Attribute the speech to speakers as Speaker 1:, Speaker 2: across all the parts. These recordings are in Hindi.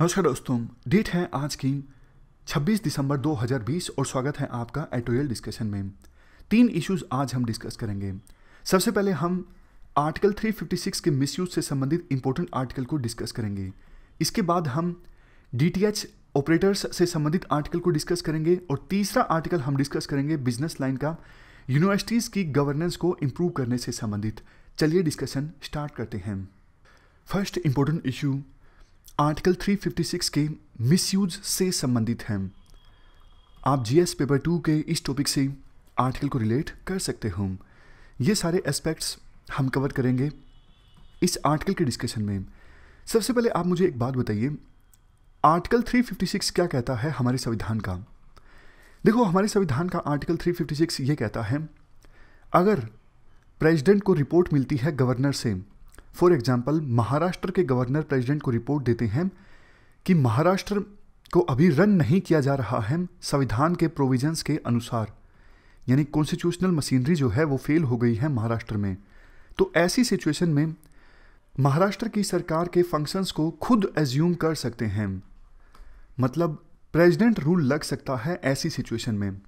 Speaker 1: नमस्कार दोस्तों डेट है आज की 26 दिसंबर 2020 और स्वागत है आपका एटोरियल डिस्कशन में तीन इश्यूज आज हम डिस्कस करेंगे सबसे पहले हम आर्टिकल 356 के मिसयूज से संबंधित इंपॉर्टेंट आर्टिकल को डिस्कस करेंगे इसके बाद हम डीटीएच ऑपरेटर्स से संबंधित आर्टिकल को डिस्कस करेंगे और तीसरा आर्टिकल हम डिस्कस करेंगे बिजनेस लाइन का यूनिवर्सिटीज़ की गवर्नेंस को इम्प्रूव करने से संबंधित चलिए डिस्कशन स्टार्ट करते हैं फर्स्ट इंपॉर्टेंट इशू आर्टिकल 356 के मिसयूज से संबंधित हैं आप जीएस पेपर टू के इस टॉपिक से आर्टिकल को रिलेट कर सकते हो ये सारे एस्पेक्ट्स हम कवर करेंगे इस आर्टिकल के डिस्कशन में सबसे पहले आप मुझे एक बात बताइए आर्टिकल 356 क्या कहता है हमारे संविधान का देखो हमारे संविधान का आर्टिकल 356 ये कहता है अगर प्रेसिडेंट को रिपोर्ट मिलती है गवर्नर से फॉर एग्जाम्पल महाराष्ट्र के गवर्नर प्रेसिडेंट को रिपोर्ट देते हैं कि महाराष्ट्र को अभी रन नहीं किया जा रहा है संविधान के प्रोविजंस के अनुसार यानी कॉन्स्टिट्यूशनल मशीनरी जो है वो फेल हो गई है महाराष्ट्र में तो ऐसी सिचुएशन में महाराष्ट्र की सरकार के फंक्शंस को खुद एज्यूम कर सकते हैं मतलब प्रेसिडेंट रूल लग सकता है ऐसी सिचुएशन में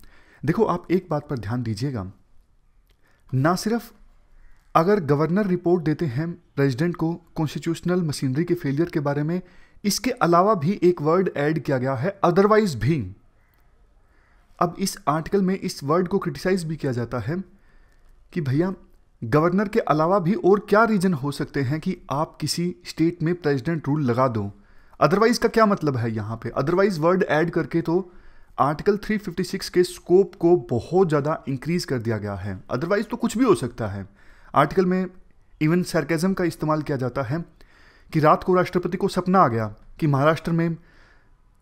Speaker 1: देखो आप एक बात पर ध्यान दीजिएगा ना सिर्फ अगर गवर्नर रिपोर्ट देते हैं प्रेसिडेंट को कॉन्स्टिट्यूशनल मशीनरी के फेलियर के बारे में इसके अलावा भी एक वर्ड ऐड किया गया है अदरवाइज भी अब इस आर्टिकल में इस वर्ड को क्रिटिसाइज भी किया जाता है कि भैया गवर्नर के अलावा भी और क्या रीज़न हो सकते हैं कि आप किसी स्टेट में प्रेसिडेंट रूल लगा दो अदरवाइज का क्या मतलब है यहाँ पे अदरवाइज वर्ड ऐड करके तो आर्टिकल 356 के स्कोप को बहुत ज़्यादा इंक्रीज कर दिया गया है अदरवाइज तो कुछ भी हो सकता है आर्टिकल में इवन सरकेज़म का इस्तेमाल किया जाता है कि रात को राष्ट्रपति को सपना आ गया कि महाराष्ट्र में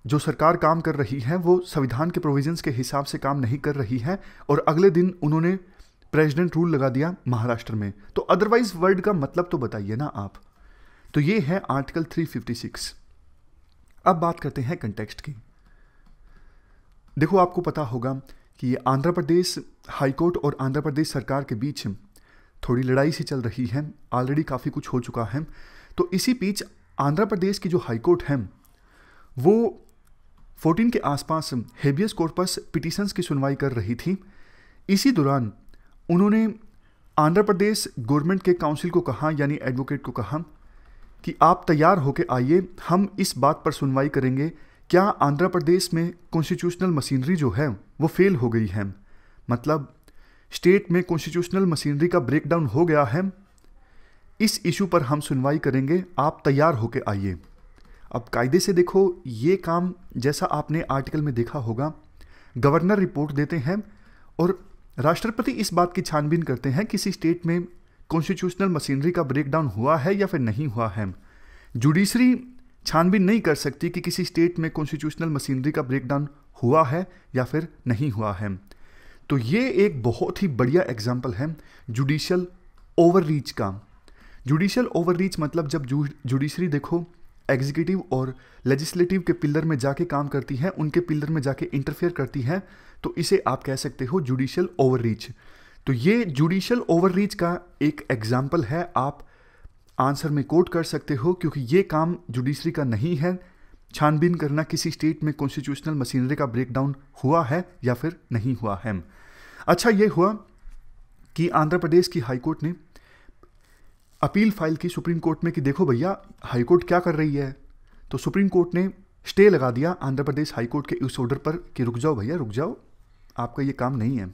Speaker 1: जो सरकार काम कर रही है वो संविधान के प्रोविजंस के हिसाब से काम नहीं कर रही है और अगले दिन उन्होंने प्रेसिडेंट रूल लगा दिया महाराष्ट्र में तो अदरवाइज वर्ड का मतलब तो बताइए ना आप तो ये है आर्टिकल 356 अब बात करते हैं कंटेक्स्ट की देखो आपको पता होगा कि ये आंध्र प्रदेश हाईकोर्ट और आंध्र प्रदेश सरकार के बीच थोड़ी लड़ाई सी चल रही है ऑलरेडी काफ़ी कुछ हो चुका है तो इसी बीच आंध्र प्रदेश की जो हाईकोर्ट है वो 14 के आसपास हेबियस कॉर्पस पिटीशंस की सुनवाई कर रही थी इसी दौरान उन्होंने आंध्र प्रदेश गवर्नमेंट के काउंसिल को कहा यानी एडवोकेट को कहा कि आप तैयार होकर आइए हम इस बात पर सुनवाई करेंगे क्या आंध्र प्रदेश में कॉन्स्टिट्यूशनल मशीनरी जो है वो फेल हो गई है मतलब स्टेट में कॉन्स्टिट्यूशनल मशीनरी का ब्रेकडाउन हो गया है इस इशू पर हम सुनवाई करेंगे आप तैयार होकर आइए अब कायदे से देखो ये काम जैसा आपने आर्टिकल में देखा होगा गवर्नर रिपोर्ट देते हैं और राष्ट्रपति इस बात की छानबीन करते हैं किसी स्टेट में कॉन्स्टिट्यूशनल मशीनरी का ब्रेकडाउन हुआ है या फिर नहीं हुआ है जुडिशरी छानबीन नहीं कर सकती कि किसी स्टेट में कॉन्स्टिट्यूशनल मशीनरी का ब्रेकडाउन हुआ है या फिर नहीं हुआ है तो ये एक बहुत ही बढ़िया एग्जाम्पल है जुडिशल ओवररीच का जुडिशल ओवररीच मतलब जब जुडिशरी देखो एग्जीक्यूटिव और लेजिस्लेटिव के पिलर में जाके काम करती है उनके पिलर में जाके इंटरफेयर करती है तो इसे आप कह सकते हो जुडिशल ओवररीच तो ये जुडिशल ओवररीच का एक एग्जाम्पल है आप आंसर में कोट कर सकते हो क्योंकि ये काम जुडिशरी का नहीं है छानबीन करना किसी स्टेट में कॉन्स्टिट्यूशनल मशीनरी का ब्रेकडाउन हुआ है या फिर नहीं हुआ है अच्छा ये हुआ कि आंध्र प्रदेश की हाईकोर्ट ने अपील फाइल की सुप्रीम कोर्ट में कि देखो भैया हाईकोर्ट क्या कर रही है तो सुप्रीम कोर्ट ने स्टे लगा दिया आंध्र प्रदेश हाईकोर्ट के इस ऑर्डर पर कि रुक जाओ भैया रुक जाओ आपका ये काम नहीं है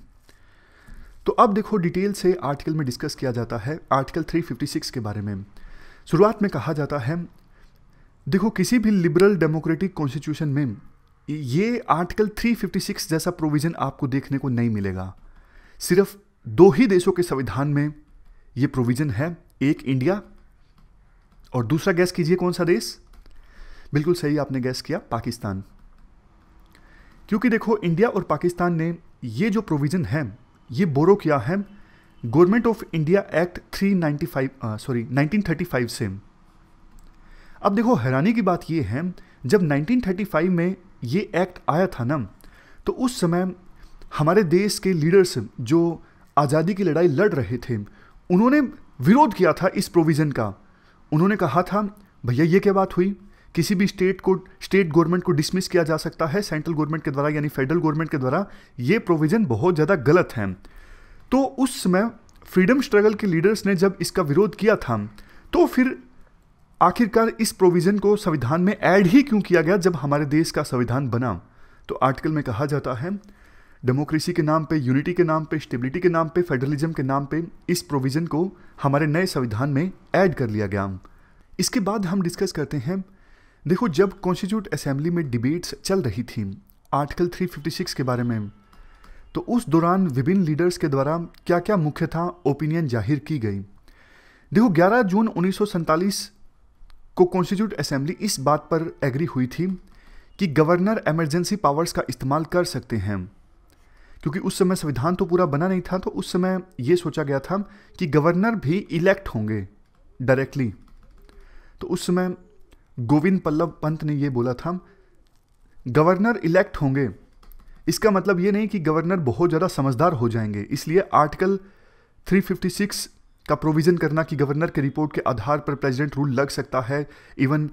Speaker 1: तो अब देखो डिटेल से आर्टिकल में डिस्कस किया जाता है आर्टिकल 356 के बारे में शुरुआत में कहा जाता है देखो किसी भी लिबरल डेमोक्रेटिक कॉन्स्टिट्यूशन में ये आर्टिकल 356 जैसा प्रोविज़न आपको देखने को नहीं मिलेगा सिर्फ दो ही देशों के संविधान में ये प्रोविज़न है एक इंडिया और दूसरा गैस कीजिए कौन सा देश बिल्कुल सही आपने गैस किया पाकिस्तान क्योंकि देखो इंडिया और पाकिस्तान ने ये जो प्रोविज़न है ये बोरो किया है government of India act 395 sorry 1935 से अब देखो हैरानी की बात ये है जब 1935 में ये एक्ट आया था ना तो उस समय हमारे देश के लीडर्स जो आज़ादी की लड़ाई लड़ रहे थे उन्होंने विरोध किया था इस प्रोविज़न का उन्होंने कहा था भैया ये क्या बात हुई किसी भी स्टेट को स्टेट गवर्नमेंट को डिसमिस किया जा सकता है सेंट्रल गवर्नमेंट के द्वारा यानी फेडरल गवर्नमेंट के द्वारा ये प्रोविज़न बहुत ज़्यादा गलत है तो उस समय फ्रीडम स्ट्रगल के लीडर्स ने जब इसका विरोध किया था तो फिर आखिरकार इस प्रोविज़न को संविधान में ऐड ही क्यों किया गया जब हमारे देश का संविधान बना तो आर्टिकल में कहा जाता है डेमोक्रेसी के नाम पे यूनिटी के नाम पे स्टेबिलिटी के नाम पे फेडरलिज्म के नाम पे इस प्रोविज़न को हमारे नए संविधान में ऐड कर लिया गया इसके बाद हम डिस्कस करते हैं देखो जब कॉन्स्टिट्यूट असेंबली में डिबेट्स चल रही थी आर्टिकल 356 के बारे में तो उस दौरान विभिन्न लीडर्स के द्वारा क्या क्या मुख्यतः ओपिनियन जाहिर की गई देखो 11 जून उन्नीस को कॉन्स्टिट्यूट असेंबली इस बात पर एग्री हुई थी कि गवर्नर एमरजेंसी पावर्स का इस्तेमाल कर सकते हैं क्योंकि उस समय संविधान तो पूरा बना नहीं था तो उस समय ये सोचा गया था कि गवर्नर भी इलेक्ट होंगे डायरेक्टली तो उस समय गोविंद पल्लव पंत ने यह बोला था गवर्नर इलेक्ट होंगे इसका मतलब ये नहीं कि गवर्नर बहुत ज़्यादा समझदार हो जाएंगे इसलिए आर्टिकल 356 का प्रोविज़न करना कि गवर्नर के रिपोर्ट के आधार पर प्रेसिडेंट रूल लग सकता है इवन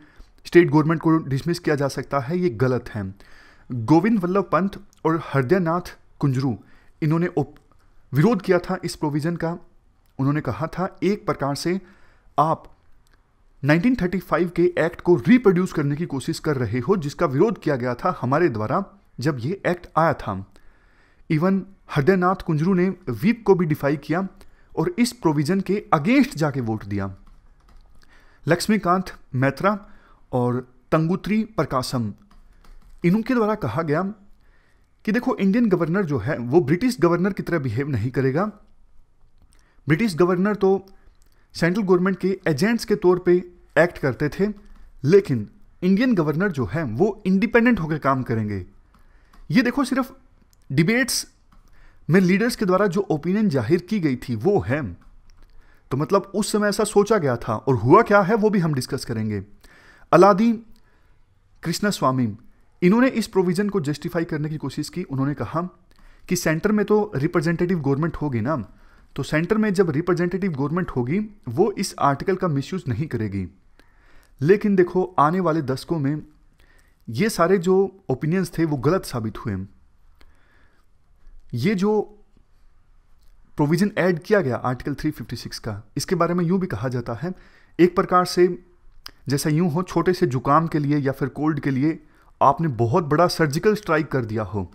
Speaker 1: स्टेट गवर्नमेंट को डिसमिस किया जा सकता है ये गलत है गोविंद वल्लभ पंत और हृदयनाथ कुंजरू इन्होंने विरोध किया था इस प्रोविज़न का उन्होंने कहा था एक प्रकार से आप 1935 के एक्ट को रिप्रोड्यूस करने की कोशिश कर रहे हो जिसका विरोध किया गया था हमारे द्वारा जब ये एक्ट आया था इवन हृदयनाथ कुंजरू ने वीप को भी डिफाई किया और इस प्रोविजन के अगेंस्ट जाके वोट दिया लक्ष्मीकांत मैत्रा और तंगुत्री प्रकाशम इनों के द्वारा कहा गया कि देखो इंडियन गवर्नर जो है वो ब्रिटिश गवर्नर की तरह बिहेव नहीं करेगा ब्रिटिश गवर्नर तो सेंट्रल गवर्नमेंट के एजेंट्स के तौर पे एक्ट करते थे लेकिन इंडियन गवर्नर जो है वो इंडिपेंडेंट होकर काम करेंगे ये देखो सिर्फ डिबेट्स में लीडर्स के द्वारा जो ओपिनियन जाहिर की गई थी वो है तो मतलब उस समय ऐसा सोचा गया था और हुआ क्या है वो भी हम डिस्कस करेंगे अलादी कृष्णा स्वामी इन्होंने इस प्रोविज़न को जस्टिफाई करने की कोशिश की उन्होंने कहा कि सेंटर में तो रिप्रेजेंटेटिव गवर्नमेंट होगी ना तो सेंटर में जब रिप्रेजेंटेटिव गवर्नमेंट होगी वो इस आर्टिकल का मिसयूज नहीं करेगी लेकिन देखो आने वाले दशकों में ये सारे जो ओपिनियंस थे वो गलत साबित हुए ये जो प्रोविज़न ऐड किया गया आर्टिकल 356 का इसके बारे में यूं भी कहा जाता है एक प्रकार से जैसा यूं हो छोटे से जुकाम के लिए या फिर कोल्ड के लिए आपने बहुत बड़ा सर्जिकल स्ट्राइक कर दिया हो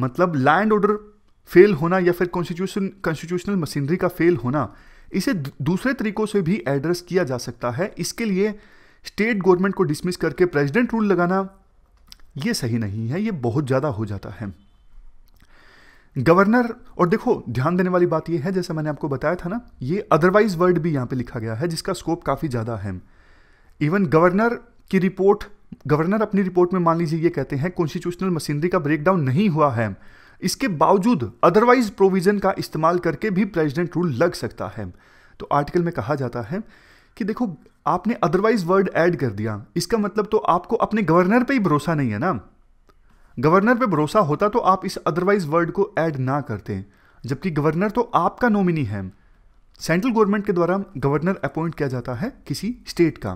Speaker 1: मतलब लैंड ऑर्डर फेल होना या फिर कॉन्स्टिट्यूशन कॉन्स्टिट्यूशनल मशीनरी का फेल होना इसे दूसरे तरीकों से भी एड्रेस किया जा सकता है इसके लिए स्टेट गवर्नमेंट को डिसमिस करके प्रेसिडेंट रूल लगाना ये सही नहीं है ये बहुत ज़्यादा हो जाता है गवर्नर और देखो ध्यान देने वाली बात यह है जैसे मैंने आपको बताया था ना ये अदरवाइज वर्ड भी यहां पे लिखा गया है जिसका स्कोप काफ़ी ज़्यादा है इवन गवर्नर की रिपोर्ट गवर्नर अपनी रिपोर्ट में मान लीजिए ये कहते हैं कॉन्स्टिट्यूशनल मशीनरी का ब्रेकडाउन नहीं हुआ है इसके बावजूद अदरवाइज प्रोविजन का इस्तेमाल करके भी प्रेजिडेंट रूल लग सकता है तो आर्टिकल में कहा जाता है कि देखो आपने अदरवाइज वर्ड ऐड कर दिया इसका मतलब तो आपको अपने गवर्नर पे ही भरोसा नहीं है ना गवर्नर पे भरोसा होता तो आप इस अदरवाइज वर्ड को ऐड ना करते जबकि गवर्नर तो आपका नॉमिनी है सेंट्रल गवर्नमेंट के द्वारा गवर्नर अपॉइंट किया जाता है किसी स्टेट का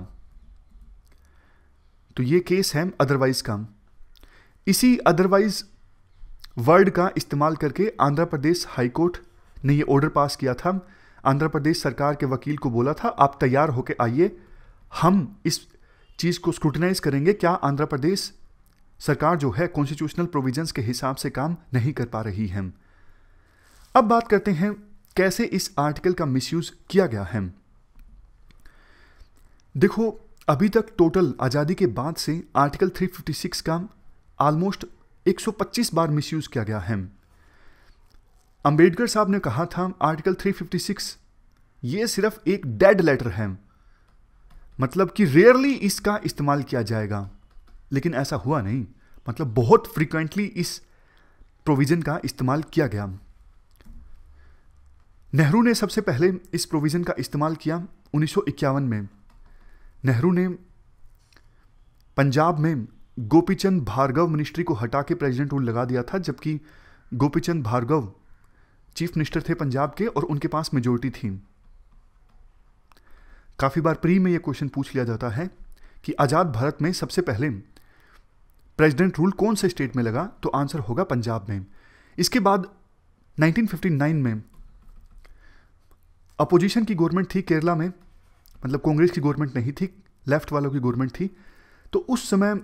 Speaker 1: तो ये केस है अदरवाइज का इसी अदरवाइज वर्ड का इस्तेमाल करके आंध्र प्रदेश हाईकोर्ट ने ये ऑर्डर पास किया था आंध्र प्रदेश सरकार के वकील को बोला था आप तैयार होकर आइए हम इस चीज़ को स्क्रूटनाइज करेंगे क्या आंध्र प्रदेश सरकार जो है कॉन्स्टिट्यूशनल प्रोविजंस के हिसाब से काम नहीं कर पा रही है अब बात करते हैं कैसे इस आर्टिकल का मिसयूज किया गया है देखो अभी तक टोटल आज़ादी के बाद से आर्टिकल 356 का ऑलमोस्ट 125 बार मिसयूज किया गया है अंबेडकर साहब ने कहा था आर्टिकल 356 ये सिर्फ एक डेड लेटर है मतलब कि रेयरली इसका इस्तेमाल किया जाएगा लेकिन ऐसा हुआ नहीं मतलब बहुत फ्रीक्वेंटली इस प्रोविज़न का इस्तेमाल किया गया नेहरू ने सबसे पहले इस प्रोविज़न का इस्तेमाल किया उन्नीस में नेहरू ने पंजाब में गोपीचंद भार्गव मिनिस्ट्री को हटा के प्रेजिडेंट रूल लगा दिया था जबकि गोपीचंद भार्गव चीफ मिनिस्टर थे पंजाब के और उनके पास मेजोरिटी थी काफ़ी बार प्री में यह क्वेश्चन पूछ लिया जाता है कि आज़ाद भारत में सबसे पहले प्रेसिडेंट रूल कौन से स्टेट में लगा तो आंसर होगा पंजाब में इसके बाद 1959 में अपोजिशन की गवर्नमेंट थी केरला में मतलब कांग्रेस की गवर्नमेंट नहीं थी लेफ्ट वालों की गवर्नमेंट थी तो उस समय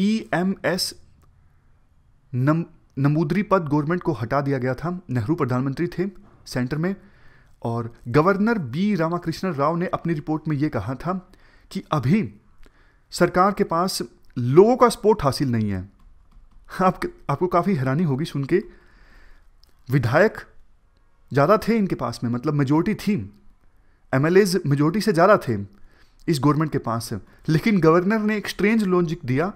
Speaker 1: ई एम एस नम नमूदरी पद गवर्नमेंट को हटा दिया गया था नेहरू प्रधानमंत्री थे सेंटर में और गवर्नर बी रामाकृष्णन राव ने अपनी रिपोर्ट में यह कहा था कि अभी सरकार के पास लोगों का सपोर्ट हासिल नहीं है आप आपको काफ़ी हैरानी होगी सुन के विधायक ज़्यादा थे इनके पास में मतलब मेजोरिटी थी एम एल एज मेजोरिटी से ज़्यादा थे इस गवर्नमेंट के पास से लेकिन गवर्नर ने एक स्ट्रेंज लॉजिक दिया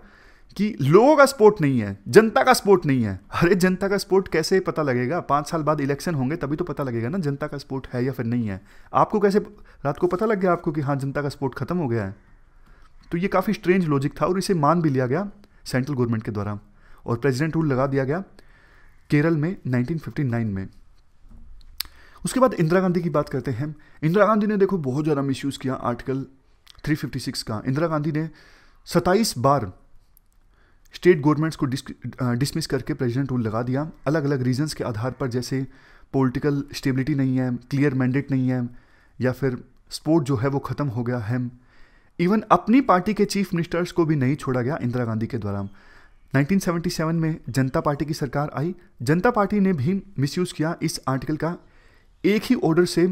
Speaker 1: कि लोगों का सपोर्ट नहीं है जनता का सपोर्ट नहीं है अरे जनता का सपोर्ट कैसे पता लगेगा पाँच साल बाद इलेक्शन होंगे तभी तो पता लगेगा ना जनता का सपोर्ट है या फिर नहीं है आपको कैसे रात को पता लग गया आपको कि हाँ जनता का सपोर्ट खत्म हो गया है तो ये काफ़ी स्ट्रेंज लॉजिक था और इसे मान भी लिया गया सेंट्रल गवर्नमेंट के द्वारा और प्रेसिडेंट रूल लगा दिया गया केरल में 1959 में उसके बाद इंदिरा गांधी की बात करते हैं इंदिरा गांधी ने देखो बहुत ज़्यादा मिसयूज़ किया आर्टिकल 356 का इंदिरा गांधी ने 27 बार स्टेट गवर्नमेंट्स को डिसमिस करके प्रेसिडेंट रूल लगा दिया अलग अलग रीजंस के आधार पर जैसे पॉलिटिकल स्टेबिलिटी नहीं है क्लियर मैंडेट नहीं है या फिर स्पोर्ट जो है वो ख़त्म हो गया है इवन अपनी पार्टी के चीफ मिनिस्टर्स को भी नहीं छोड़ा गया इंदिरा गांधी के द्वारा 1977 में जनता पार्टी की सरकार आई जनता पार्टी ने भी मिसयूज किया इस आर्टिकल का एक ही ऑर्डर से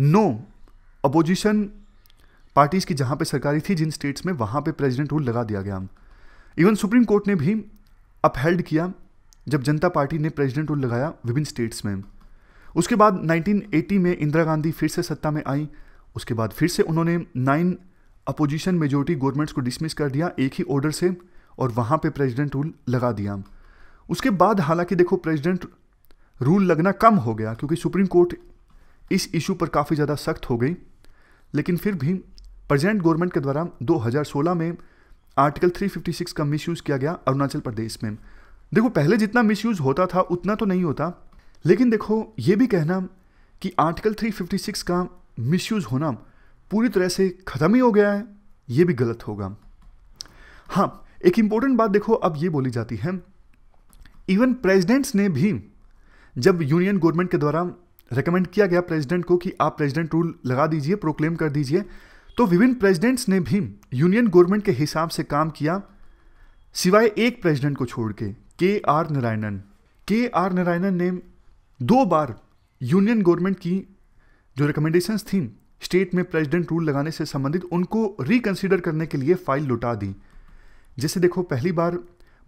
Speaker 1: नो अपोजिशन पार्टीज़ की जहाँ पे सरकारी थी जिन स्टेट्स में वहाँ पे प्रेसिडेंट रूल लगा दिया गया इवन सुप्रीम कोर्ट ने भी अपहेल्ड किया जब जनता पार्टी ने प्रेसिडेंट रूल लगाया विभिन्न स्टेट्स में उसके बाद 1980 में इंदिरा गांधी फिर से सत्ता में आई उसके बाद फिर से उन्होंने नाइन अपोजिशन मेजोरिटी गवर्नमेंट्स को डिसमिस कर दिया एक ही ऑर्डर से और वहाँ पे प्रेसिडेंट रूल लगा दिया उसके बाद हालांकि देखो प्रेसिडेंट रूल लगना कम हो गया क्योंकि सुप्रीम कोर्ट इस इशू पर काफ़ी ज़्यादा सख्त हो गई लेकिन फिर भी प्रेजेंट गवर्नमेंट के द्वारा 2016 में आर्टिकल 356 का मिसयूज़ किया गया अरुणाचल प्रदेश में देखो पहले जितना मिसयूज़ होता था उतना तो नहीं होता लेकिन देखो ये भी कहना कि आर्टिकल 356 का मिसयूज़ होना पूरी तरह से ख़त्म ही हो गया है ये भी गलत होगा हाँ एक इंपॉर्टेंट बात देखो अब ये बोली जाती है इवन प्रेसिडेंट्स ने भी जब यूनियन गवर्नमेंट के द्वारा रिकमेंड किया गया प्रेसिडेंट को कि आप प्रेसिडेंट रूल लगा दीजिए प्रोक्लेम कर दीजिए तो विभिन्न प्रेसिडेंट्स ने भी यूनियन गवर्नमेंट के हिसाब से काम किया सिवाय एक प्रेसिडेंट को छोड़ के के आर नारायणन के आर नारायणन ने दो बार यूनियन गवर्नमेंट की जो रिकमेंडेशंस थी स्टेट में प्रेसिडेंट रूल लगाने से संबंधित उनको रिकंसिडर करने के लिए फाइल लुटा दी जिसे देखो पहली बार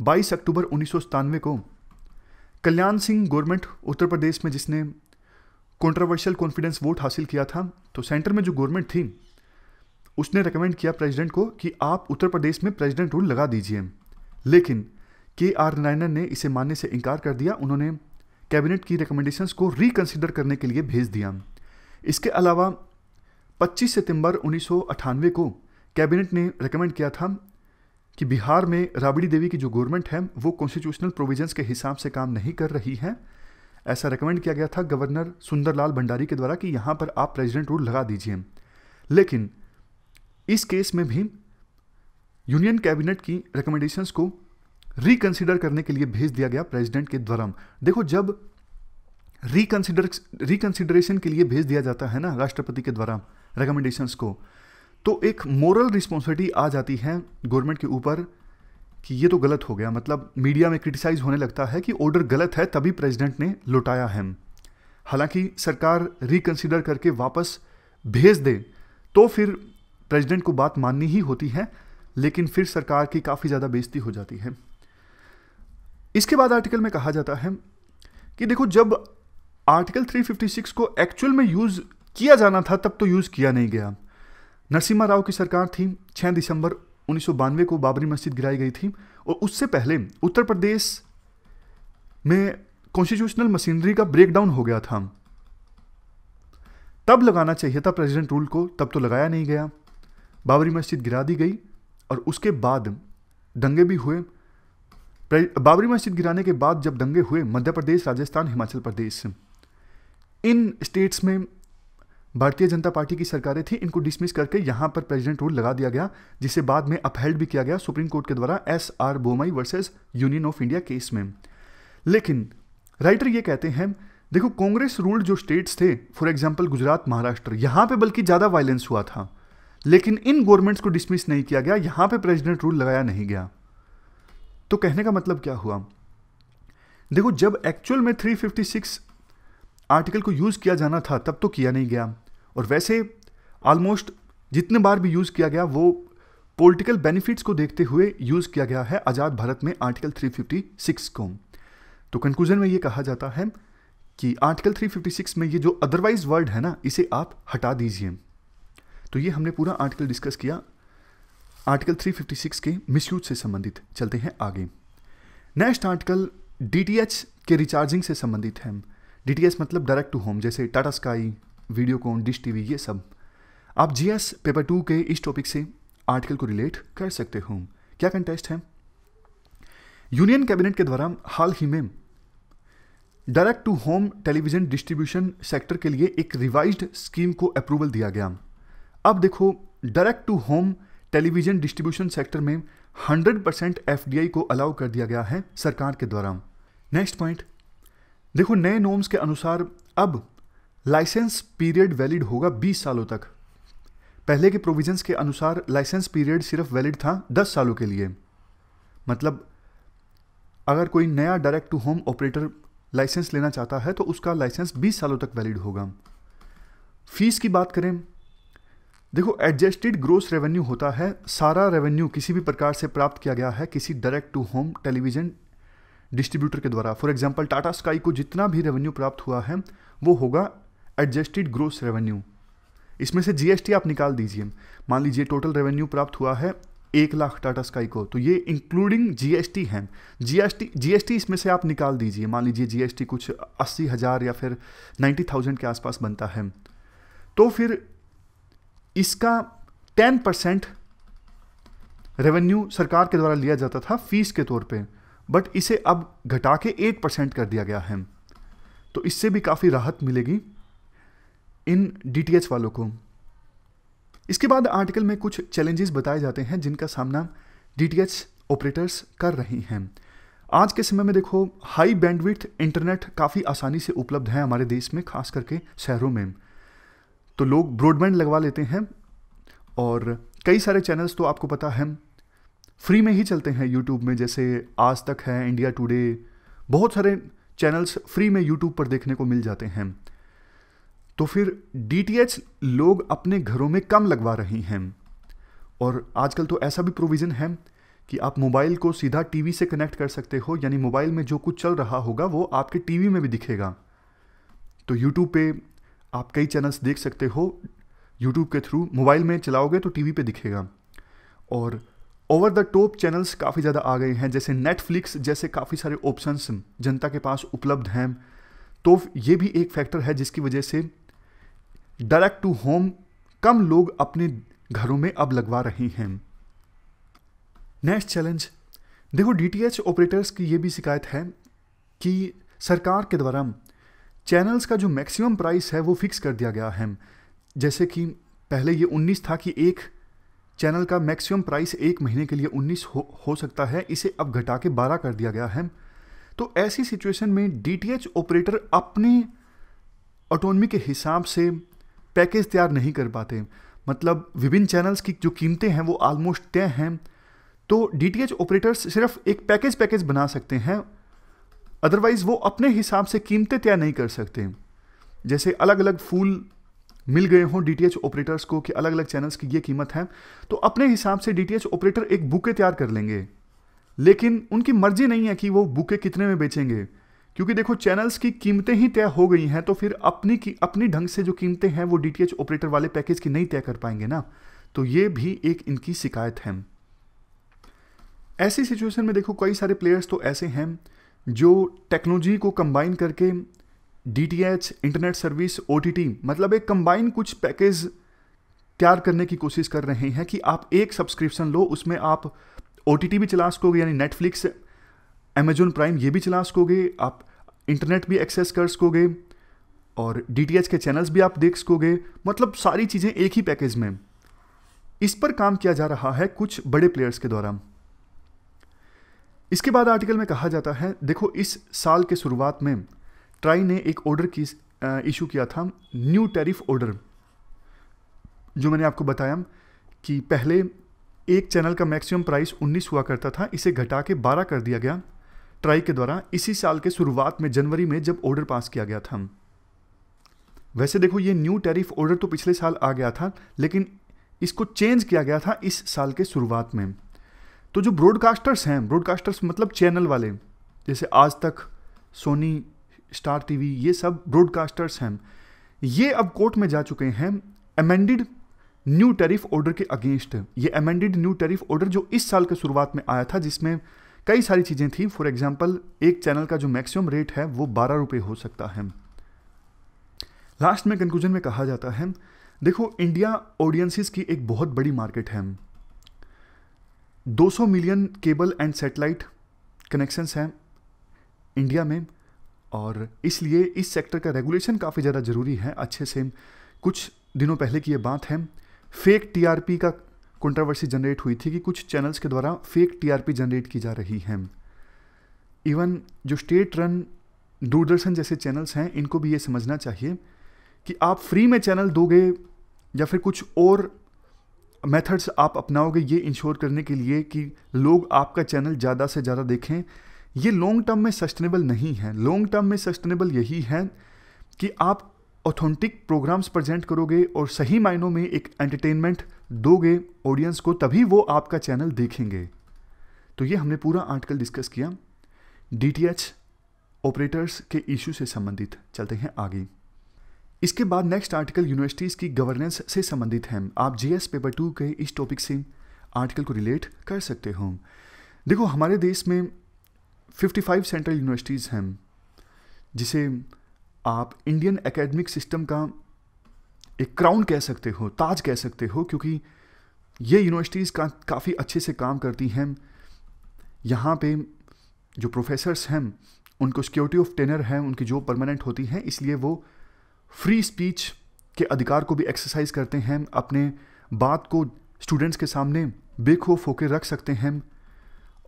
Speaker 1: 22 अक्टूबर उन्नीस को कल्याण सिंह गवर्नमेंट उत्तर प्रदेश में जिसने कॉन्ट्रोवर्शियल कॉन्फिडेंस वोट हासिल किया था तो सेंटर में जो गवर्नमेंट थी उसने रिकमेंड किया प्रेसिडेंट को कि आप उत्तर प्रदेश में प्रेसिडेंट रूल लगा दीजिए लेकिन के आर नारायणन ने इसे मानने से इनकार कर दिया उन्होंने कैबिनेट की रिकमेंडेशंस को रिकंसिडर करने के लिए भेज दिया इसके अलावा 25 सितंबर उन्नीस को कैबिनेट ने रिकमेंड किया था कि बिहार में राबड़ी देवी की जो गवर्नमेंट है वो कॉन्स्टिट्यूशनल प्रोविजंस के हिसाब से काम नहीं कर रही है ऐसा रिकमेंड किया गया था गवर्नर सुंदरलाल भंडारी के द्वारा कि यहाँ पर आप प्रेसिडेंट रूल लगा दीजिए लेकिन इस केस में भी यूनियन कैबिनेट की रिकमेंडेशंस को रिकंसिडर करने के लिए भेज दिया गया प्रेसिडेंट के द्वारा देखो जब रिकंसिडर रिकंसिडरेशन के लिए भेज दिया जाता है ना राष्ट्रपति के द्वारा रिकमेंडेशंस को तो एक मोरल रिस्पॉन्सिबिलिटी आ जाती है गवर्नमेंट के ऊपर कि ये तो गलत हो गया मतलब मीडिया में क्रिटिसाइज होने लगता है कि ऑर्डर गलत है तभी प्रेसिडेंट ने लुटाया है हालांकि सरकार रिकंसिडर करके वापस भेज दे तो फिर प्रेसिडेंट को बात माननी ही होती है लेकिन फिर सरकार की काफ़ी ज़्यादा बेइज्जती हो जाती है इसके बाद आर्टिकल में कहा जाता है कि देखो जब आर्टिकल 356 को एक्चुअल में यूज़ किया जाना था तब तो यूज़ किया नहीं गया नरसिम्हा राव की सरकार थी 6 दिसंबर उन्नीस को बाबरी मस्जिद गिराई गई थी और उससे पहले उत्तर प्रदेश में कॉन्स्टिट्यूशनल मशीनरी का ब्रेकडाउन हो गया था तब लगाना चाहिए था प्रेसिडेंट रूल को तब तो लगाया नहीं गया बाबरी मस्जिद गिरा दी गई और उसके बाद दंगे भी हुए बाबरी मस्जिद गिराने के बाद जब दंगे हुए मध्य प्रदेश राजस्थान हिमाचल प्रदेश इन स्टेट्स में भारतीय जनता पार्टी की सरकारें थी इनको डिसमिस करके यहाँ पर प्रेसिडेंट रूल लगा दिया गया जिसे बाद में अपहेल्ड भी किया गया सुप्रीम कोर्ट के द्वारा S R Bommai versus union of India case में लेकिन राइटर ये कहते हैं देखो कांग्रेस रूल्ड जो स्टेट्स थे फॉर एग्जाम्पल गुजरात महाराष्ट्र यहाँ पे बल्कि ज़्यादा वायलेंस हुआ था लेकिन इन गवर्नमेंट्स को डिसमिस नहीं किया गया यहाँ पे प्रेसिडेंट रूल लगाया नहीं गया तो कहने का मतलब क्या हुआ देखो जब एक्चुअल में 356 आर्टिकल को यूज़ किया जाना था तब तो किया नहीं गया और वैसे ऑलमोस्ट जितने बार भी यूज़ किया गया वो पॉलिटिकल बेनिफिट्स को देखते हुए यूज़ किया गया है आज़ाद भारत में आर्टिकल 356 को तो कंक्लूजन में ये कहा जाता है कि आर्टिकल 356 में ये जो अदरवाइज वर्ड है ना इसे आप हटा दीजिए तो ये हमने पूरा आर्टिकल डिस्कस किया आर्टिकल 356 के मिस से संबंधित चलते हैं आगे नेक्स्ट आर्टिकल डी के रिचार्जिंग से संबंधित है डी मतलब डायरेक्ट टू होम जैसे Tata sky Videocon dish T ये सब आप जी पेपर टू के इस टॉपिक से आर्टिकल को रिलेट कर सकते हो क्या कंटेस्ट है यूनियन कैबिनेट के द्वारा हाल ही में direct to home television distribution sector के लिए एक रिवाइज्ड स्कीम को अप्रूवल दिया गया अब देखो direct to home television distribution sector में 100 परसेंट एफ को अलाउ कर दिया गया है सरकार के द्वारा नेक्स्ट पॉइंट देखो नए नॉर्म्स के अनुसार अब लाइसेंस पीरियड वैलिड होगा 20 सालों तक पहले के प्रोविजंस के अनुसार लाइसेंस पीरियड सिर्फ वैलिड था 10 सालों के लिए मतलब अगर कोई नया direct to home operator license लेना चाहता है तो उसका लाइसेंस 20 सालों तक वैलिड होगा फीस की बात करें देखो एडजस्टेड ग्रोस रेवेन्यू होता है सारा रेवेन्यू किसी भी प्रकार से प्राप्त किया गया है किसी direct to home television distributor के द्वारा फॉर एग्जाम्पल टाटा स्काई को जितना भी रेवेन्यू प्राप्त हुआ है वो होगा एडजस्टेड ग्रोस रेवेन्यू इसमें से जीएसटी आप निकाल दीजिए मान लीजिए टोटल रेवेन्यू प्राप्त हुआ है एक लाख टाटा स्काई को तो ये इंक्लूडिंग जीएसटी है जीएसटी जीएसटी इसमें से आप निकाल दीजिए मान लीजिए जीएसटी कुछ अस्सी हज़ार या फिर नाइन्टी थाउजेंड के आसपास बनता है तो फिर इसका टेन परसेंट रेवेन्यू सरकार के द्वारा लिया जाता था फीस के तौर पे बट इसे अब घटा के एट परसेंट कर दिया गया है तो इससे भी काफ़ी राहत मिलेगी इन डी वालों को इसके बाद आर्टिकल में कुछ चैलेंजेस बताए जाते हैं जिनका सामना डी ऑपरेटर्स कर रही हैं आज के समय में देखो हाई बैंडविथ इंटरनेट काफ़ी आसानी से उपलब्ध है हमारे देश में खास करके शहरों में तो लोग ब्रॉडबैंड लगवा लेते हैं और कई सारे चैनल्स तो आपको पता है फ्री में ही चलते हैं यूट्यूब में जैसे आज तक है इंडिया टुडे बहुत सारे चैनल्स फ्री में यूट्यूब पर देखने को मिल जाते हैं तो फिर डी लोग अपने घरों में कम लगवा रहे हैं और आजकल तो ऐसा भी प्रोविज़न है कि आप मोबाइल को सीधा टीवी से कनेक्ट कर सकते हो यानी मोबाइल में जो कुछ चल रहा होगा वो आपके टीवी में भी दिखेगा तो यूट्यूब पे आप कई चैनल्स देख सकते हो यूट्यूब के थ्रू मोबाइल में चलाओगे तो टीवी पे दिखेगा और ओवर द टॉप चैनल्स काफ़ी ज़्यादा आ गए हैं जैसे नेटफ्लिक्स जैसे काफ़ी सारे ऑप्शंस जनता के पास उपलब्ध हैं तो ये भी एक फैक्टर है जिसकी वजह से डायरेक्ट टू होम कम लोग अपने घरों में अब लगवा रहे हैं नेक्स्ट चैलेंज देखो डीटीएच ऑपरेटर्स की यह भी शिकायत है कि सरकार के द्वारा चैनल्स का जो मैक्सिमम प्राइस है वो फिक्स कर दिया गया है जैसे कि पहले ये 19 था कि एक चैनल का मैक्सिमम प्राइस एक महीने के लिए 19 हो, हो सकता है इसे अब घटा के 12 कर दिया गया है तो ऐसी सिचुएशन में डीटीएच ऑपरेटर अपने ऑटोनमी के हिसाब से पैकेज तैयार नहीं कर पाते मतलब विभिन्न चैनल्स की जो कीमतें हैं वो ऑलमोस्ट तय हैं तो डी ऑपरेटर्स सिर्फ एक पैकेज पैकेज बना सकते हैं अदरवाइज़ वो अपने हिसाब से कीमतें तय नहीं कर सकते जैसे अलग अलग फूल मिल गए हों डी ऑपरेटर्स को कि अलग अलग चैनल्स की ये कीमत है तो अपने हिसाब से डी ऑपरेटर एक बुके तैयार कर लेंगे लेकिन उनकी मर्जी नहीं है कि वो बुके कितने में बेचेंगे क्योंकि देखो चैनल्स की कीमतें ही तय हो गई हैं तो फिर अपनी की अपनी ढंग से जो कीमतें हैं वो डीटीएच ऑपरेटर वाले पैकेज की नहीं तय कर पाएंगे ना तो ये भी एक इनकी शिकायत है ऐसी सिचुएशन में देखो कई सारे प्लेयर्स तो ऐसे हैं जो टेक्नोलॉजी को कंबाइन करके डी इंटरनेट सर्विस ओ मतलब एक कंबाइन कुछ पैकेज तैयार करने की कोशिश कर रहे हैं कि आप एक सब्सक्रिप्शन लो उसमें आप ओ भी चला सकोगे यानी नेटफ्लिक्स अमेजोन प्राइम ये भी चला सकोगे आप इंटरनेट भी एक्सेस कर सकोगे और डी के चैनल्स भी आप देख सकोगे मतलब सारी चीज़ें एक ही पैकेज में इस पर काम किया जा रहा है कुछ बड़े प्लेयर्स के द्वारा इसके बाद आर्टिकल में कहा जाता है देखो इस साल के शुरुआत में ट्राई ने एक ऑर्डर की इशू किया था न्यू टैरिफ ऑर्डर जो मैंने आपको बताया कि पहले एक चैनल का मैक्सिमम प्राइस 19 हुआ करता था इसे घटा के 12 कर दिया गया ट्राई के द्वारा इसी साल के शुरुआत में जनवरी में जब ऑर्डर पास किया गया था वैसे देखो ये न्यू टैरिफ ऑर्डर तो पिछले साल आ गया था लेकिन इसको चेंज किया गया था इस साल के शुरुआत में तो जो ब्रॉडकास्टर्स हैं ब्रॉडकास्टर्स मतलब चैनल वाले जैसे आज तक सोनी स्टार टीवी ये सब ब्रॉडकास्टर्स हैं ये अब कोर्ट में जा चुके हैं अमेंडेड न्यू टैरिफ ऑर्डर के अगेंस्ट ये अमेंडेड न्यू टैरिफ ऑर्डर जो इस साल के शुरुआत में आया था जिसमें कई सारी चीज़ें थी फॉर एग्जाम्पल एक चैनल का जो मैक्सिमम रेट है वो बारह रुपये हो सकता है लास्ट में कंक्लूजन में कहा जाता है देखो इंडिया ऑडियंसिस की एक बहुत बड़ी मार्केट है 200 million cable and satellite connections हैं इंडिया में और इसलिए इस सेक्टर का रेगुलेशन काफ़ी ज़्यादा ज़रूरी है अच्छे से कुछ दिनों पहले की ये बात है फेक टीआरपी का कंट्रोवर्सी जनरेट हुई थी कि कुछ चैनल्स के द्वारा फेक टीआरपी जनरेट की जा रही है इवन जो स्टेट रन दूरदर्शन जैसे चैनल्स हैं इनको भी ये समझना चाहिए कि आप फ्री में चैनल दोगे या फिर कुछ और मेथड्स आप अपनाओगे ये इंश्योर करने के लिए कि लोग आपका चैनल ज़्यादा से ज़्यादा देखें ये लॉन्ग टर्म में सस्टेनेबल नहीं है लॉन्ग टर्म में सस्टेनेबल यही है कि आप ऑथेंटिक प्रोग्राम्स प्रेजेंट करोगे और सही मायनों में एक एंटरटेनमेंट दोगे ऑडियंस को तभी वो आपका चैनल देखेंगे तो ये हमने पूरा आर्टिकल डिस्कस किया डीटीएच ऑपरेटर्स के इशू से संबंधित चलते हैं आगे इसके बाद नेक्स्ट आर्टिकल यूनिवर्सिटीज़ की गवर्नेंस से संबंधित हैं आप जीएस पेपर टू के इस टॉपिक से आर्टिकल को रिलेट कर सकते हो देखो हमारे देश में 55 सेंट्रल यूनिवर्सिटीज़ हैं जिसे आप इंडियन एकेडमिक सिस्टम का एक क्राउन कह सकते हो ताज कह सकते हो क्योंकि ये यूनिवर्सिटीज़ का काफ़ी अच्छे से काम करती हैं यहाँ पे जो प्रोफेसर्स हैं उनको सिक्योरिटी ऑफ टेनर है उनकी जॉब परमानेंट होती है इसलिए वो फ्री स्पीच के अधिकार को भी एक्सरसाइज करते हैं अपने बात को स्टूडेंट्स के सामने बेखौफ होकर रख सकते हैं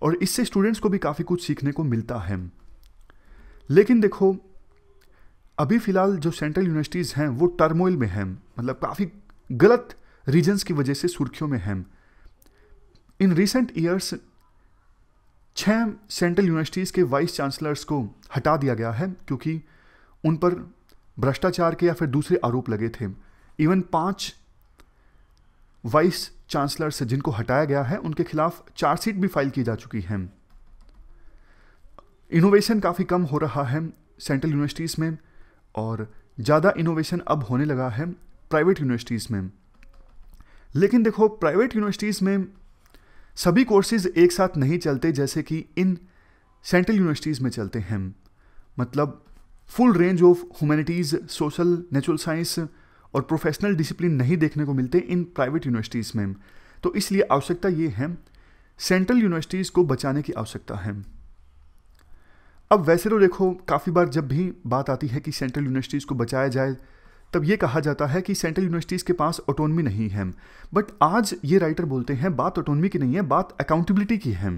Speaker 1: और इससे स्टूडेंट्स को भी काफ़ी कुछ सीखने को मिलता है लेकिन देखो अभी फ़िलहाल जो सेंट्रल यूनिवर्सिटीज़ हैं वो टर्मोइल में हैं मतलब काफ़ी गलत रीजन्स की वजह से सुर्खियों में हैं इन रिसेंट ईयर्स छः सेंट्रल यूनिवर्सिटीज़ के वाइस चांसलर्स को हटा दिया गया है क्योंकि उन पर भ्रष्टाचार के या फिर दूसरे आरोप लगे थे इवन पांच वाइस चांसलर्स जिनको हटाया गया है उनके खिलाफ चार्जशीट भी फाइल की जा चुकी है इनोवेशन काफ़ी कम हो रहा है सेंट्रल यूनिवर्सिटीज़ में और ज़्यादा इनोवेशन अब होने लगा है प्राइवेट यूनिवर्सिटीज़ में लेकिन देखो प्राइवेट यूनिवर्सिटीज़ में सभी कोर्सेज एक साथ नहीं चलते जैसे कि इन सेंट्रल यूनिवर्सिटीज़ में चलते हैं मतलब full range of humanities social natural science और प्रोफेशनल डिसिप्लिन नहीं देखने को मिलते इन प्राइवेट यूनिवर्सिटीज़ में तो इसलिए आवश्यकता ये है सेंट्रल यूनिवर्सिटीज़ को बचाने की आवश्यकता है अब वैसे तो देखो काफ़ी बार जब भी बात आती है कि सेंट्रल यूनिवर्सिटीज़ को बचाया जाए तब ये कहा जाता है कि सेंट्रल यूनिवर्सिटीज़ के पास ऑटोनमी नहीं है बट आज ये राइटर बोलते हैं बात ऑटोनमी की नहीं है बात अकाउंटेबिलिटी की है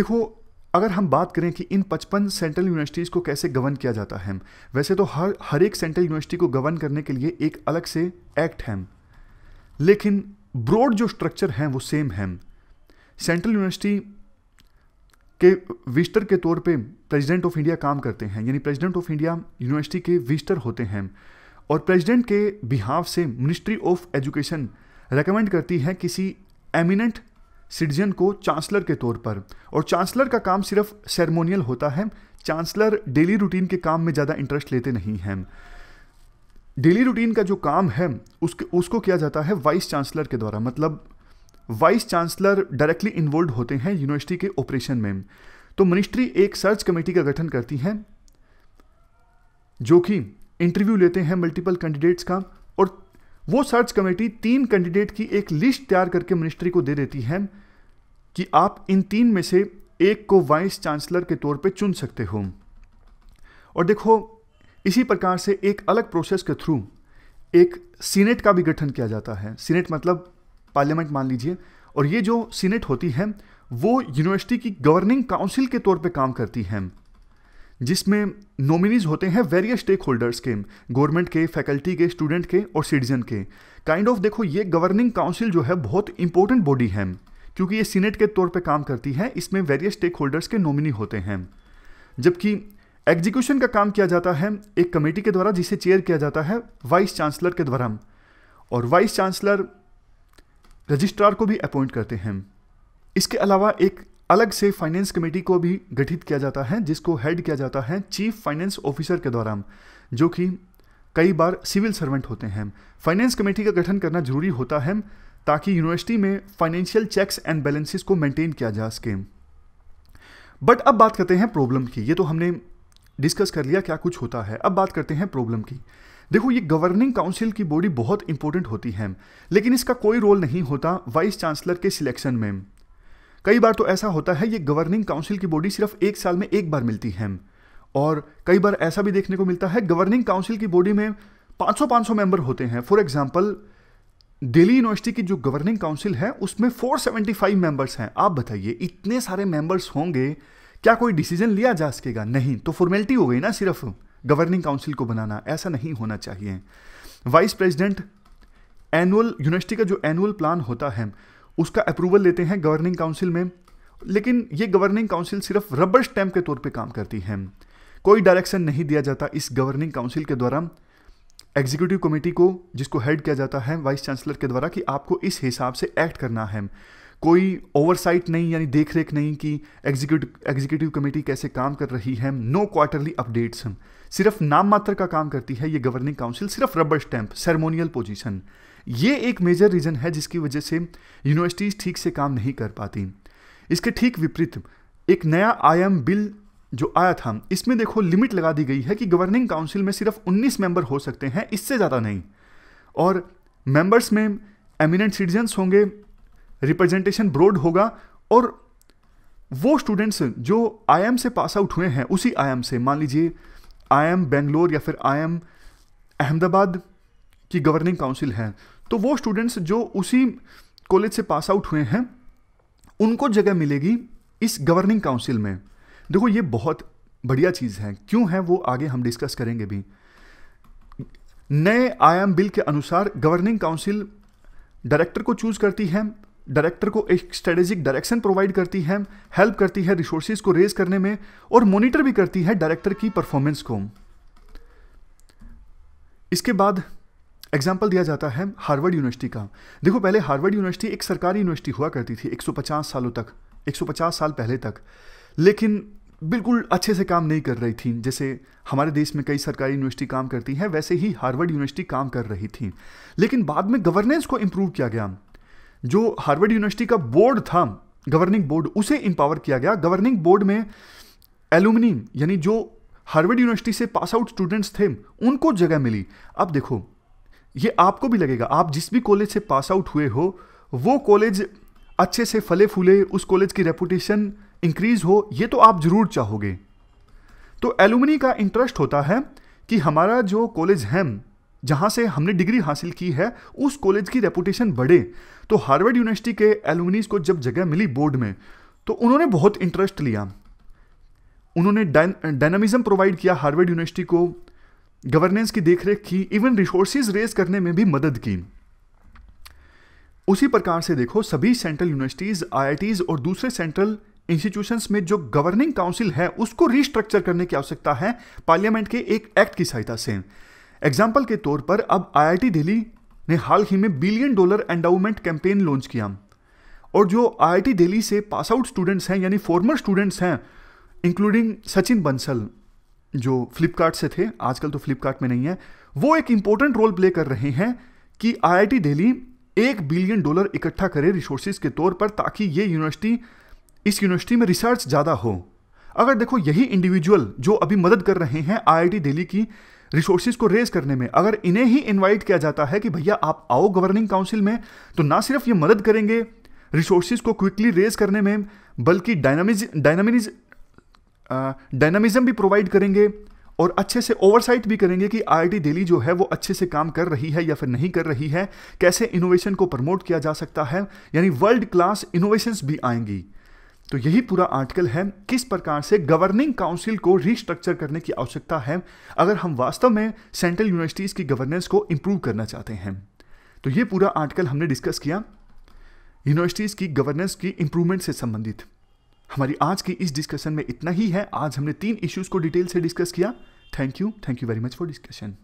Speaker 1: देखो अगर हम बात करें कि इन 55 सेंट्रल यूनिवर्सिटीज़ को कैसे गवर्न किया जाता है वैसे तो हर हर एक सेंट्रल यूनिवर्सिटी को गवर्न करने के लिए एक अलग से एक्ट है लेकिन ब्रॉड जो स्ट्रक्चर हैं वो सेम है सेंट्रल यूनिवर्सिटी के विस्टर के तौर पे प्रेसिडेंट ऑफ इंडिया काम करते हैं यानी प्रेसिडेंट ऑफ इंडिया यूनिवर्सिटी के विस्टर होते हैं और प्रेसिडेंट के बिहाव से मिनिस्ट्री ऑफ एजुकेशन रेकमेंड करती है किसी एमिनेंट सिटीजन को चांसलर के तौर पर और चांसलर का काम सिर्फ सेरेमोनियल होता है चांसलर डेली रूटीन के काम में ज़्यादा इंटरेस्ट लेते नहीं हैं डेली रूटीन का जो काम है उसके उसको किया जाता है वाइस चांसलर के द्वारा मतलब वाइस चांसलर डायरेक्टली इन्वॉल्व होते हैं यूनिवर्सिटी के ऑपरेशन में तो मिनिस्ट्री एक सर्च कमेटी का गठन करती है जो कि इंटरव्यू लेते हैं मल्टीपल कैंडिडेट्स का और वो सर्च कमेटी तीन कैंडिडेट की एक लिस्ट तैयार करके मिनिस्ट्री को दे देती है कि आप इन तीन में से एक को वाइस चांसलर के तौर पे चुन सकते हो और देखो इसी प्रकार से एक अलग प्रोसेस के थ्रू एक सीनेट का भी गठन किया जाता है सीनेट मतलब पार्लियामेंट मान लीजिए और ये जो सीनेट होती है वो यूनिवर्सिटी की गवर्निंग काउंसिल के तौर पे काम करती है जिसमें नॉमिनीज होते हैं वेरियस स्टेक होल्डर्स के गवर्नमेंट के फैकल्टी के स्टूडेंट के और सिटीजन के काइंड ऑफ देखो ये गवर्निंग काउंसिल जो है बहुत इंपॉर्टेंट बॉडी है क्योंकि ये सीनेट के तौर पे काम करती है इसमें वेरियस स्टेक होल्डर्स के नॉमिनी होते हैं जबकि एग्जीक्यूशन का काम किया जाता है एक कमेटी के द्वारा जिसे चेयर किया जाता है वाइस चांसलर के द्वारा और वाइस चांसलर रजिस्ट्रार को भी अपॉइंट करते हैं इसके अलावा एक अलग से फाइनेंस कमेटी को भी गठित किया जाता है जिसको हेड किया जाता है चीफ फाइनेंस ऑफिसर के द्वारा जो कि कई बार सिविल सर्वेंट होते हैं फाइनेंस कमेटी का गठन करना जरूरी होता है ताकि यूनिवर्सिटी में फाइनेंशियल चेक्स एंड बैलेंसेस को मेंटेन किया जा सके बट अब बात करते हैं प्रॉब्लम की ये तो हमने डिस्कस कर लिया क्या कुछ होता है अब बात करते हैं प्रॉब्लम की देखो ये गवर्निंग काउंसिल की बॉडी बहुत इंपॉर्टेंट होती है लेकिन इसका कोई रोल नहीं होता वाइस चांसलर के सिलेक्शन में कई बार तो ऐसा होता है ये गवर्निंग काउंसिल की बॉडी सिर्फ एक साल में एक बार मिलती है और कई बार ऐसा भी देखने को मिलता है गवर्निंग काउंसिल की बॉडी में 500-500 मेंबर होते हैं फॉर एग्जाम्पल दिल्ली यूनिवर्सिटी की जो गवर्निंग काउंसिल है उसमें 475 मेंबर्स हैं आप बताइए इतने सारे मेंबर्स होंगे क्या कोई डिसीजन लिया जा सकेगा नहीं तो फॉर्मेलिटी हो गई ना सिर्फ गवर्निंग काउंसिल को बनाना ऐसा नहीं होना चाहिए वाइस प्रेसिडेंट एनुअल यूनिवर्सिटी का जो एनुअल प्लान होता है उसका अप्रूवल लेते हैं गवर्निंग काउंसिल में लेकिन ये गवर्निंग काउंसिल सिर्फ रबर स्टैम्प के तौर पे काम करती है कोई डायरेक्शन नहीं दिया जाता इस गवर्निंग काउंसिल के द्वारा एग्जीक्यूटिव कमेटी को जिसको हेड किया जाता है वाइस चांसलर के द्वारा कि आपको इस हिसाब से एक्ट करना है कोई ओवरसाइट नहीं यानी देख रेख नहीं कि एग्जीक्यूटिव एग्जीक्यूटिव कमेटी कैसे काम कर रही है नो क्वार्टरली अपडेट्स सिर्फ नाम मात्र का काम करती है ये गवर्निंग काउंसिल सिर्फ रबर स्टैंप सेरेमोनियल पोजीशन ये एक मेजर रीज़न है जिसकी वजह से यूनिवर्सिटीज़ ठीक से काम नहीं कर पाती इसके ठीक विपरीत एक नया आईएम बिल जो आया था इसमें देखो लिमिट लगा दी गई है कि गवर्निंग काउंसिल में सिर्फ 19 मेंबर हो सकते हैं इससे ज़्यादा नहीं और मेंबर्स में एमिनेंट सिटीजन्स होंगे रिप्रेजेंटेशन ब्रॉड होगा और वो स्टूडेंट्स जो आई से पास आउट हुए हैं उसी आई से मान लीजिए आई एम बेंगलोर या फिर आई एम अहमदाबाद की गवर्निंग काउंसिल हैं तो वो स्टूडेंट्स जो उसी कॉलेज से पास आउट हुए हैं उनको जगह मिलेगी इस गवर्निंग काउंसिल में देखो ये बहुत बढ़िया चीज़ है क्यों है वो आगे हम डिस्कस करेंगे भी नए आयाम बिल के अनुसार गवर्निंग काउंसिल डायरेक्टर को चूज़ करती है डायरेक्टर को एक स्ट्रेटेजिक डायरेक्शन प्रोवाइड करती है हेल्प करती है रिसोर्सेज को रेज करने में और मॉनिटर भी करती है डायरेक्टर की परफॉर्मेंस को इसके बाद एग्जाम्पल दिया जाता है हार्वर्ड यूनिवर्सिटी का देखो पहले हार्वर्ड यूनिवर्सिटी एक सरकारी यूनिवर्सिटी हुआ करती थी 150 सालों तक 150 साल पहले तक लेकिन बिल्कुल अच्छे से काम नहीं कर रही थी जैसे हमारे देश में कई सरकारी यूनिवर्सिटी काम करती हैं वैसे ही हार्वर्ड यूनिवर्सिटी काम कर रही थी लेकिन बाद में गवर्नेंस को इम्प्रूव किया गया जो हार्वर्ड यूनिवर्सिटी का बोर्ड था गवर्निंग बोर्ड उसे इंपावर किया गया गवर्निंग बोर्ड में एलुमिनी यानी जो हार्वर्ड यूनिवर्सिटी से पास आउट स्टूडेंट्स थे उनको जगह मिली अब देखो ये आपको भी लगेगा आप जिस भी कॉलेज से पास आउट हुए हो वो कॉलेज अच्छे से फले फूले उस कॉलेज की रेपुटेशन इंक्रीज हो ये तो आप ज़रूर चाहोगे तो एलुमिनी का इंटरेस्ट होता है कि हमारा जो कॉलेज है जहाँ से हमने डिग्री हासिल की है उस कॉलेज की रेपुटेशन बढ़े तो हार्वर्ड यूनिवर्सिटी के एलुमिनीज को जब जगह मिली बोर्ड में तो उन्होंने बहुत इंटरेस्ट लिया उन्होंने डायनामिज्म प्रोवाइड किया हार्वर्ड यूनिवर्सिटी को गवर्नेंस की देखरेख की इवन रिसोर्सेज रेज करने में भी मदद की उसी प्रकार से देखो सभी सेंट्रल यूनिवर्सिटीज़ आई और दूसरे सेंट्रल इंस्टीट्यूशंस में जो गवर्निंग काउंसिल है उसको रिस्ट्रक्चर करने की आवश्यकता है पार्लियामेंट के एक एक्ट की सहायता से एग्जाम्पल के तौर पर अब आई दिल्ली ने हाल ही में billion dollar endowment campaign launch किया और जो आईआईटी दिल्ली से पास आउट स्टूडेंट्स हैं यानी फॉर्मर स्टूडेंट्स हैं इंक्लूडिंग सचिन बंसल जो फ्लिपकार्ट से थे आजकल तो फ्लिपकार्ट में नहीं है वो एक इंपॉर्टेंट रोल प्ले कर रहे हैं कि आईआईटी दिल्ली एक बिलियन डॉलर इकट्ठा करे रिसोर्सेज के तौर पर ताकि ये यूनिवर्सिटी इस यूनिवर्सिटी में रिसर्च ज़्यादा हो अगर देखो यही इंडिविजुअल जो अभी मदद कर रहे हैं आईआईटी दिल्ली की रिसोर्सिस को रेज करने में अगर इन्हें ही इनवाइट किया जाता है कि भैया आप आओ गवर्निंग काउंसिल में तो ना सिर्फ ये मदद करेंगे रिसोर्सिस को क्विकली रेज करने में बल्कि डायनामिज डायनामिज डायनामिज्म भी प्रोवाइड करेंगे और अच्छे से ओवरसाइट भी करेंगे कि आई दिल्ली जो है वो अच्छे से काम कर रही है या फिर नहीं कर रही है कैसे इनोवेशन को प्रमोट किया जा सकता है यानी वर्ल्ड क्लास इनोवेशंस भी आएंगी तो यही पूरा आर्टिकल है किस प्रकार से गवर्निंग काउंसिल को रिस्ट्रक्चर करने की आवश्यकता है अगर हम वास्तव में सेंट्रल यूनिवर्सिटीज़ की गवर्नेंस को इंप्रूव करना चाहते हैं तो ये पूरा आर्टिकल हमने डिस्कस किया यूनिवर्सिटीज़ की गवर्नेंस की इंप्रूवमेंट से संबंधित हमारी आज की इस डिस्कशन में इतना ही है आज हमने तीन इश्यूज़ को डिटेल से डिस्कस किया thank you thank you very much for discussion